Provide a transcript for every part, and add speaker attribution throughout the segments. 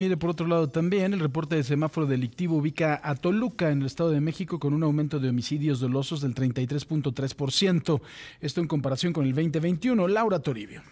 Speaker 1: Mire, por otro lado también, el reporte de semáforo delictivo ubica a Toluca en el Estado de México con un aumento de homicidios dolosos del 33.3%, esto en comparación con el 2021. Laura Toribio.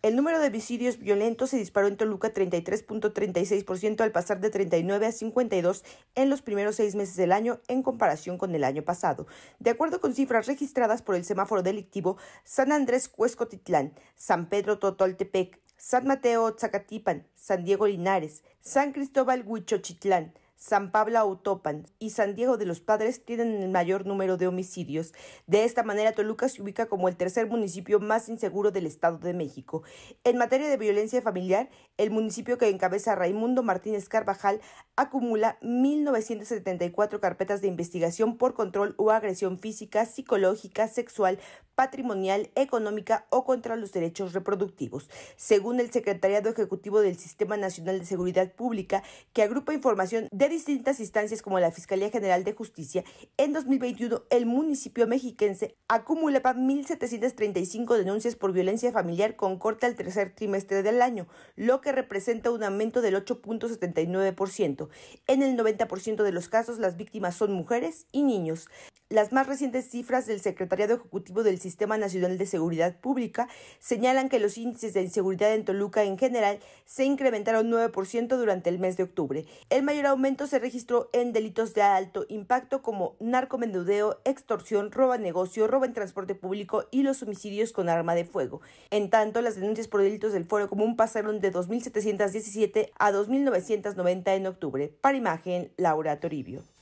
Speaker 2: El número de homicidios violentos se disparó en Toluca 33.36% al pasar de 39 a 52 en los primeros seis meses del año en comparación con el año pasado. De acuerdo con cifras registradas por el semáforo delictivo, San Andrés Cuescotitlán, San Pedro Totoltepec, San Mateo Zacatipan, San Diego Linares, San Cristóbal Huichochitlán, San Pablo Autopan y San Diego de los Padres tienen el mayor número de homicidios. De esta manera, Toluca se ubica como el tercer municipio más inseguro del Estado de México. En materia de violencia familiar, el municipio que encabeza Raimundo Martínez Carvajal acumula 1.974 carpetas de investigación por control o agresión física, psicológica, sexual, patrimonial, económica o contra los derechos reproductivos. Según el Secretariado Ejecutivo del Sistema Nacional de Seguridad Pública, que agrupa información de distintas instancias como la Fiscalía General de Justicia, en 2021 el municipio mexiquense acumulaba 1.735 denuncias por violencia familiar con corte al tercer trimestre del año, lo que representa un aumento del 8.79%. En el 90% de los casos las víctimas son mujeres y niños. Las más recientes cifras del Secretariado Ejecutivo del Sistema Nacional de Seguridad Pública señalan que los índices de inseguridad en Toluca en general se incrementaron 9% durante el mes de octubre. El mayor aumento se registró en delitos de alto impacto como narcomenudeo, extorsión, roba negocio, roba en transporte público y los homicidios con arma de fuego. En tanto, las denuncias por delitos del Foro Común pasaron de 2.717 a 2.990 en octubre. Para imagen, Laura Toribio.